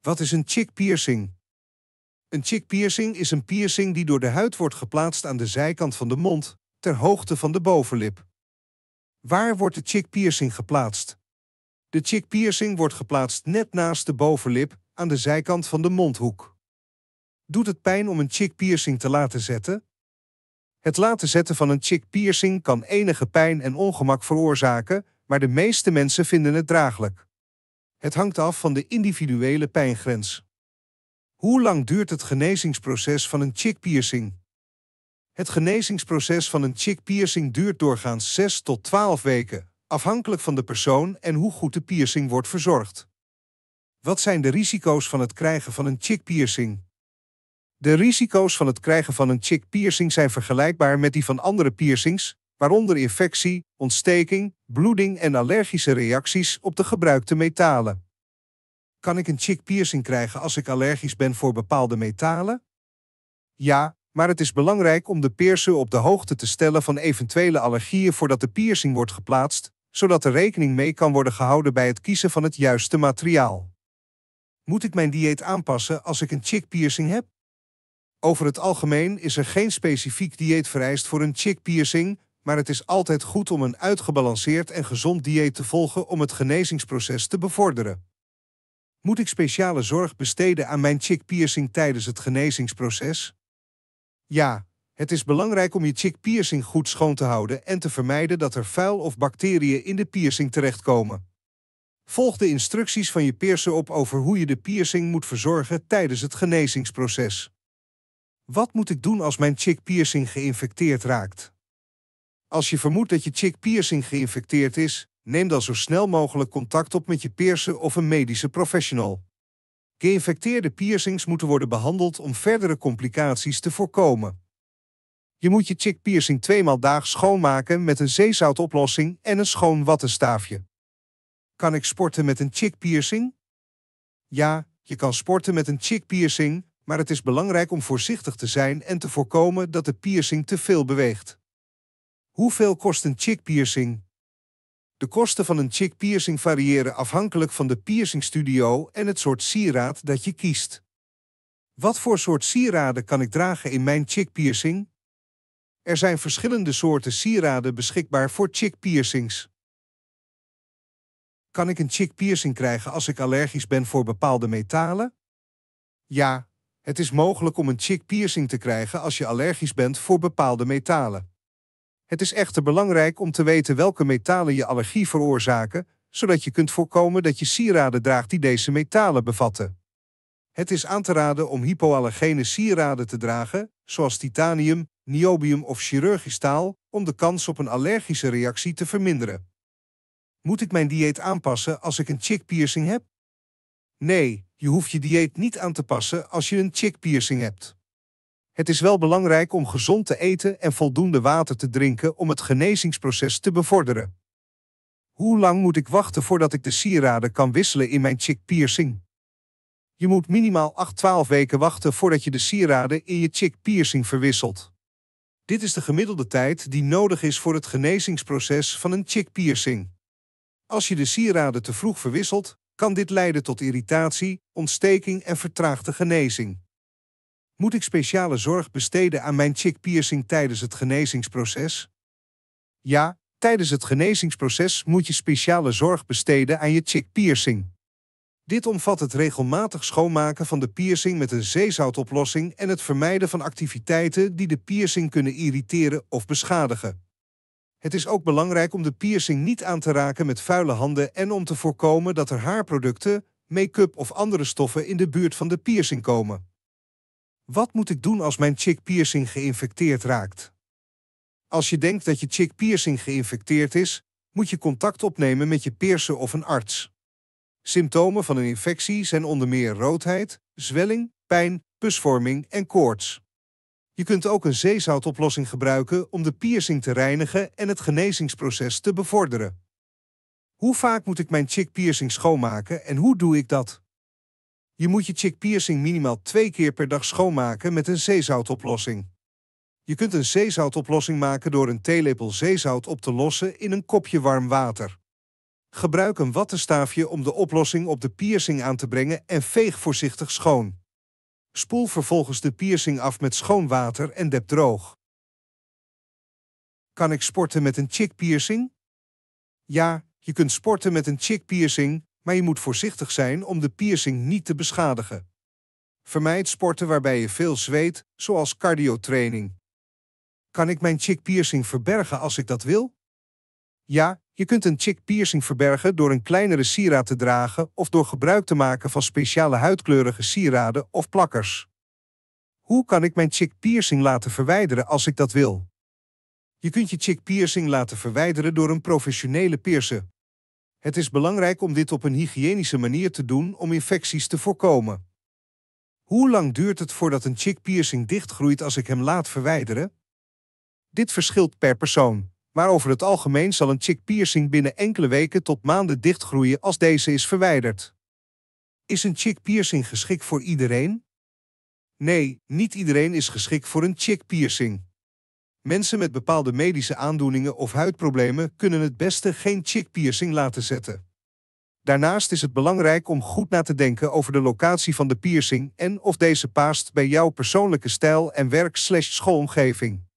Wat is een chick piercing? Een chick piercing is een piercing die door de huid wordt geplaatst aan de zijkant van de mond, ter hoogte van de bovenlip. Waar wordt de chick piercing geplaatst? De chick piercing wordt geplaatst net naast de bovenlip, aan de zijkant van de mondhoek. Doet het pijn om een chick piercing te laten zetten? Het laten zetten van een chick piercing kan enige pijn en ongemak veroorzaken, maar de meeste mensen vinden het draaglijk. Het hangt af van de individuele pijngrens. Hoe lang duurt het genezingsproces van een chick piercing? Het genezingsproces van een chick piercing duurt doorgaans 6 tot 12 weken, afhankelijk van de persoon en hoe goed de piercing wordt verzorgd. Wat zijn de risico's van het krijgen van een chick piercing? De risico's van het krijgen van een chick piercing zijn vergelijkbaar met die van andere piercings, waaronder infectie, ontsteking, bloeding en allergische reacties op de gebruikte metalen. Kan ik een chick piercing krijgen als ik allergisch ben voor bepaalde metalen? Ja, maar het is belangrijk om de piercer op de hoogte te stellen van eventuele allergieën voordat de piercing wordt geplaatst, zodat er rekening mee kan worden gehouden bij het kiezen van het juiste materiaal. Moet ik mijn dieet aanpassen als ik een chick piercing heb? Over het algemeen is er geen specifiek dieet vereist voor een chick piercing, maar het is altijd goed om een uitgebalanceerd en gezond dieet te volgen om het genezingsproces te bevorderen. Moet ik speciale zorg besteden aan mijn chickpiercing tijdens het genezingsproces? Ja, het is belangrijk om je chickpiercing goed schoon te houden en te vermijden dat er vuil of bacteriën in de piercing terechtkomen. Volg de instructies van je piercer op over hoe je de piercing moet verzorgen tijdens het genezingsproces. Wat moet ik doen als mijn chickpiercing geïnfecteerd raakt? Als je vermoedt dat je chick piercing geïnfecteerd is, neem dan zo snel mogelijk contact op met je piercer of een medische professional. Geïnfecteerde piercings moeten worden behandeld om verdere complicaties te voorkomen. Je moet je chick piercing tweemaal daags schoonmaken met een zeezoutoplossing en een schoon wattenstaafje. Kan ik sporten met een chick piercing? Ja, je kan sporten met een chick piercing, maar het is belangrijk om voorzichtig te zijn en te voorkomen dat de piercing te veel beweegt. Hoeveel kost een chick piercing? De kosten van een chick piercing variëren afhankelijk van de piercingstudio en het soort sieraad dat je kiest. Wat voor soort sieraden kan ik dragen in mijn chick piercing? Er zijn verschillende soorten sieraden beschikbaar voor chick piercings. Kan ik een chick piercing krijgen als ik allergisch ben voor bepaalde metalen? Ja, het is mogelijk om een chick piercing te krijgen als je allergisch bent voor bepaalde metalen. Het is echter belangrijk om te weten welke metalen je allergie veroorzaken, zodat je kunt voorkomen dat je sieraden draagt die deze metalen bevatten. Het is aan te raden om hypoallergene sieraden te dragen, zoals titanium, niobium of chirurgisch staal, om de kans op een allergische reactie te verminderen. Moet ik mijn dieet aanpassen als ik een chick piercing heb? Nee, je hoeft je dieet niet aan te passen als je een chick piercing hebt. Het is wel belangrijk om gezond te eten en voldoende water te drinken om het genezingsproces te bevorderen. Hoe lang moet ik wachten voordat ik de sieraden kan wisselen in mijn chick piercing? Je moet minimaal 8-12 weken wachten voordat je de sieraden in je chick piercing verwisselt. Dit is de gemiddelde tijd die nodig is voor het genezingsproces van een chick piercing. Als je de sieraden te vroeg verwisselt, kan dit leiden tot irritatie, ontsteking en vertraagde genezing. Moet ik speciale zorg besteden aan mijn chick piercing tijdens het genezingsproces? Ja, tijdens het genezingsproces moet je speciale zorg besteden aan je chick piercing. Dit omvat het regelmatig schoonmaken van de piercing met een zeezoutoplossing en het vermijden van activiteiten die de piercing kunnen irriteren of beschadigen. Het is ook belangrijk om de piercing niet aan te raken met vuile handen en om te voorkomen dat er haarproducten, make-up of andere stoffen in de buurt van de piercing komen. Wat moet ik doen als mijn chick piercing geïnfecteerd raakt? Als je denkt dat je chick piercing geïnfecteerd is, moet je contact opnemen met je piercer of een arts. Symptomen van een infectie zijn onder meer roodheid, zwelling, pijn, pusvorming en koorts. Je kunt ook een zeezoutoplossing gebruiken om de piercing te reinigen en het genezingsproces te bevorderen. Hoe vaak moet ik mijn chick piercing schoonmaken en hoe doe ik dat? Je moet je piercing minimaal twee keer per dag schoonmaken met een zeezoutoplossing. Je kunt een zeezoutoplossing maken door een theelepel zeezout op te lossen in een kopje warm water. Gebruik een wattenstaafje om de oplossing op de piercing aan te brengen en veeg voorzichtig schoon. Spoel vervolgens de piercing af met schoon water en dep droog. Kan ik sporten met een chick piercing? Ja, je kunt sporten met een chick piercing, maar je moet voorzichtig zijn om de piercing niet te beschadigen. Vermijd sporten waarbij je veel zweet, zoals cardiotraining. Kan ik mijn chick piercing verbergen als ik dat wil? Ja, je kunt een chick piercing verbergen door een kleinere sieraad te dragen of door gebruik te maken van speciale huidkleurige sieraden of plakkers. Hoe kan ik mijn chick piercing laten verwijderen als ik dat wil? Je kunt je chick piercing laten verwijderen door een professionele piercer. Het is belangrijk om dit op een hygiënische manier te doen om infecties te voorkomen. Hoe lang duurt het voordat een chick piercing dichtgroeit als ik hem laat verwijderen? Dit verschilt per persoon, maar over het algemeen zal een chick piercing binnen enkele weken tot maanden dichtgroeien als deze is verwijderd. Is een chick piercing geschikt voor iedereen? Nee, niet iedereen is geschikt voor een chick piercing. Mensen met bepaalde medische aandoeningen of huidproblemen kunnen het beste geen chickpiercing laten zetten. Daarnaast is het belangrijk om goed na te denken over de locatie van de piercing en of deze paast bij jouw persoonlijke stijl en werk-schoolomgeving.